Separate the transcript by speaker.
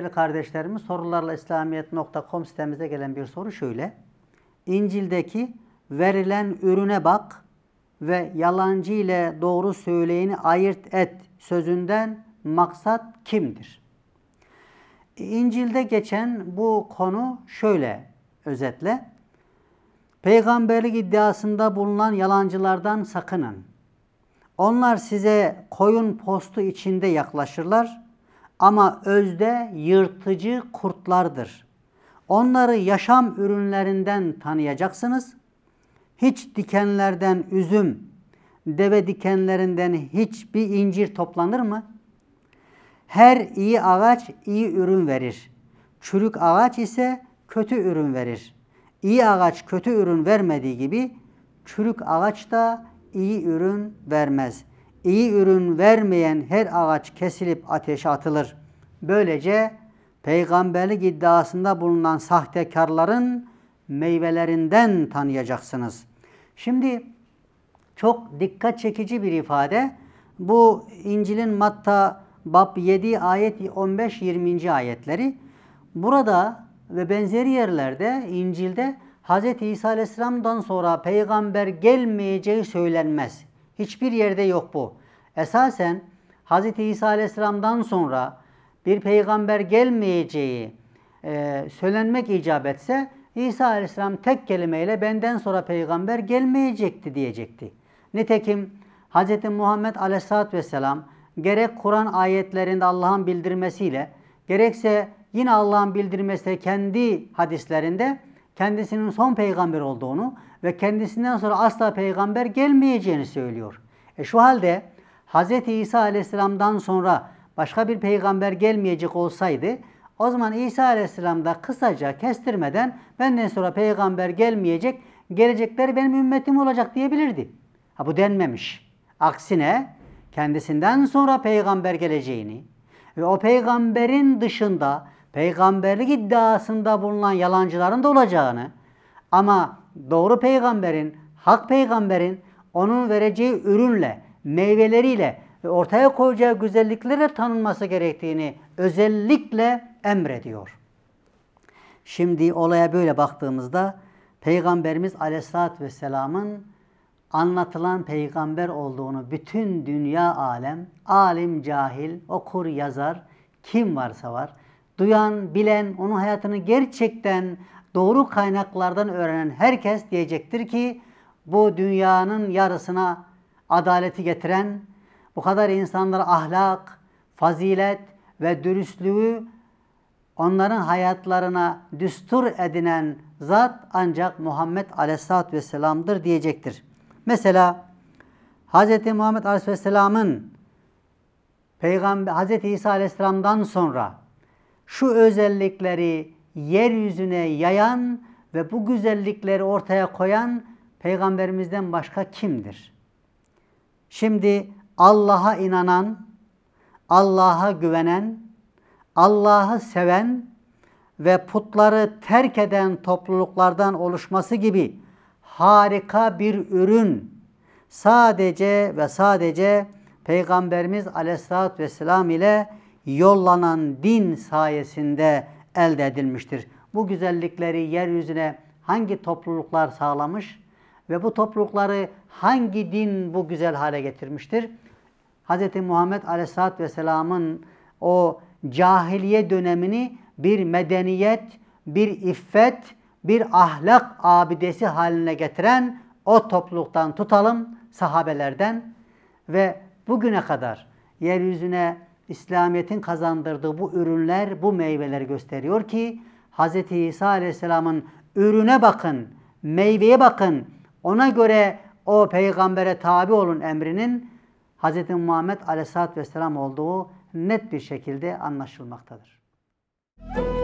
Speaker 1: Değerli kardeşlerimiz İslamiyet.com sitemize gelen bir soru şöyle. İncil'deki verilen ürüne bak ve yalancı ile doğru söyleyeni ayırt et sözünden maksat kimdir? İncil'de geçen bu konu şöyle özetle. Peygamberlik iddiasında bulunan yalancılardan sakının. Onlar size koyun postu içinde yaklaşırlar ama özde yırtıcı kurtlardır. Onları yaşam ürünlerinden tanıyacaksınız. Hiç dikenlerden üzüm, deve dikenlerinden hiçbir incir toplanır mı? Her iyi ağaç iyi ürün verir. Çürük ağaç ise kötü ürün verir. İyi ağaç kötü ürün vermediği gibi çürük ağaç da iyi ürün vermez iyi ürün vermeyen her ağaç kesilip ateşe atılır. Böylece peygamberlik iddiasında bulunan sahtekarların meyvelerinden tanıyacaksınız. Şimdi çok dikkat çekici bir ifade. Bu İncil'in Matta bab 7 ayet 15-20. ayetleri. Burada ve benzeri yerlerde İncil'de Hz. İsa Aleyhisselam'dan sonra peygamber gelmeyeceği söylenmez. Hiçbir yerde yok bu. Esasen Hz. İsa Aleyhisselam'dan sonra bir peygamber gelmeyeceği e, söylenmek icap etse İsa Aleyhisselam tek kelimeyle benden sonra peygamber gelmeyecekti diyecekti. Nitekim Hz. Muhammed Aleyhisselatü Vesselam gerek Kur'an ayetlerinde Allah'ın bildirmesiyle gerekse yine Allah'ın bildirmesi kendi hadislerinde kendisinin son peygamber olduğunu ve kendisinden sonra asla peygamber gelmeyeceğini söylüyor. E şu halde Hz. İsa aleyhisselamdan sonra başka bir peygamber gelmeyecek olsaydı o zaman İsa aleyhisselam da kısaca kestirmeden benden sonra peygamber gelmeyecek, gelecekleri benim ümmetim olacak diyebilirdi. Ha bu denmemiş. Aksine kendisinden sonra peygamber geleceğini ve o peygamberin dışında peygamberlik iddiasında bulunan yalancıların da olacağını ama doğru peygamberin, hak peygamberin onun vereceği ürünle, meyveleriyle ve ortaya koyacağı güzelliklere tanınması gerektiğini özellikle emrediyor. Şimdi olaya böyle baktığımızda Peygamberimiz Aleyhisselatü Vesselam'ın anlatılan peygamber olduğunu bütün dünya alem, alim, cahil, okur, yazar, kim varsa var, duyan, bilen, onun hayatını gerçekten doğru kaynaklardan öğrenen herkes diyecektir ki bu dünyanın yarısına adaleti getiren, bu kadar insanlara ahlak, fazilet ve dürüstlüğü onların hayatlarına düstur edinen zat ancak Muhammed Aleyhisselatü Vesselam'dır diyecektir. Mesela Hz. Muhammed Aleyhisselam'ın Peygamber Hz. İsa Aleyhisselam'dan sonra şu özellikleri yeryüzüne yayan ve bu güzellikleri ortaya koyan peygamberimizden başka kimdir? Şimdi Allah'a inanan, Allah'a güvenen, Allah'ı seven ve putları terk eden topluluklardan oluşması gibi harika bir ürün sadece ve sadece Peygamberimiz Aleyhisselatü Vesselam ile yollanan din sayesinde elde edilmiştir. Bu güzellikleri yeryüzüne hangi topluluklar sağlamış ve bu toplulukları hangi din bu güzel hale getirmiştir? Hz. Muhammed Aleyhisselatü Vesselam'ın o cahiliye dönemini bir medeniyet, bir iffet, bir ahlak abidesi haline getiren o topluluktan tutalım sahabelerden ve bugüne kadar yeryüzüne İslamiyet'in kazandırdığı bu ürünler, bu meyveler gösteriyor ki Hz. İsa Aleyhisselam'ın ürüne bakın, meyveye bakın. Ona göre o peygambere tabi olun emrinin Hz. Muhammed Aleyhisselatü Vesselam olduğu net bir şekilde anlaşılmaktadır. Müzik